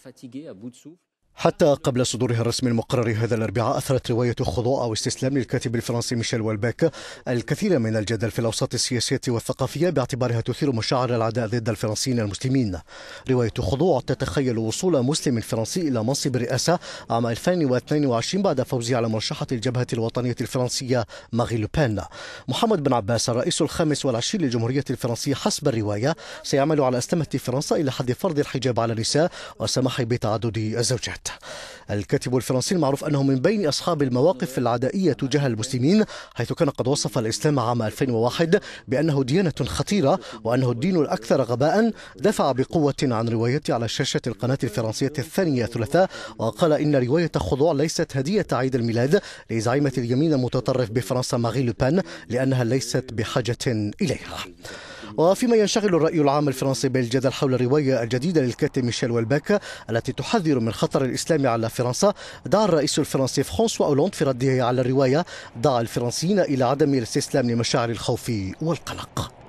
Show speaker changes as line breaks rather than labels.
fatigué, à bout de souffle, حتى قبل صدورها الرسمي المقرر هذا الاربعاء اثرت روايه خضوع او استسلام للكاتب الفرنسي ميشيل والباك الكثير من الجدل في الاوساط السياسيه والثقافيه باعتبارها تثير مشاعر العداء ضد الفرنسيين المسلمين. روايه خضوع تتخيل وصول مسلم فرنسي الى منصب الرئاسه عام 2022 بعد فوزه على مرشحه الجبهه الوطنيه الفرنسيه ماغي لوبان. محمد بن عباس الرئيس الخامس والعشرين للجمهوريه الفرنسيه حسب الروايه سيعمل على استمه فرنسا الى حد فرض الحجاب على النساء والسماح بتعدد الزوجات. الفتح الكاتب الفرنسي المعروف أنه من بين أصحاب المواقف العدائية تجاه المسلمين حيث كان قد وصف الإسلام عام 2001 بأنه ديانة خطيرة وأنه الدين الأكثر غباء دفع بقوة عن روايته على شاشة القناة الفرنسية الثانية الثلاثاء وقال إن رواية خضوع ليست هدية عيد الميلاد لزعيمة اليمين المتطرف بفرنسا ماري لوبان لأنها ليست بحاجة إليها وفيما ينشغل الرأي العام الفرنسي بالجدل حول الرواية الجديدة للكاتب ميشيل والباكا التي تحذر من خطر الإسلام على فرنسا دعا الرئيس الفرنسي فرانسوا أولوند في رده على الرواية دعا الفرنسيين إلى عدم الاستسلام لمشاعر الخوف والقلق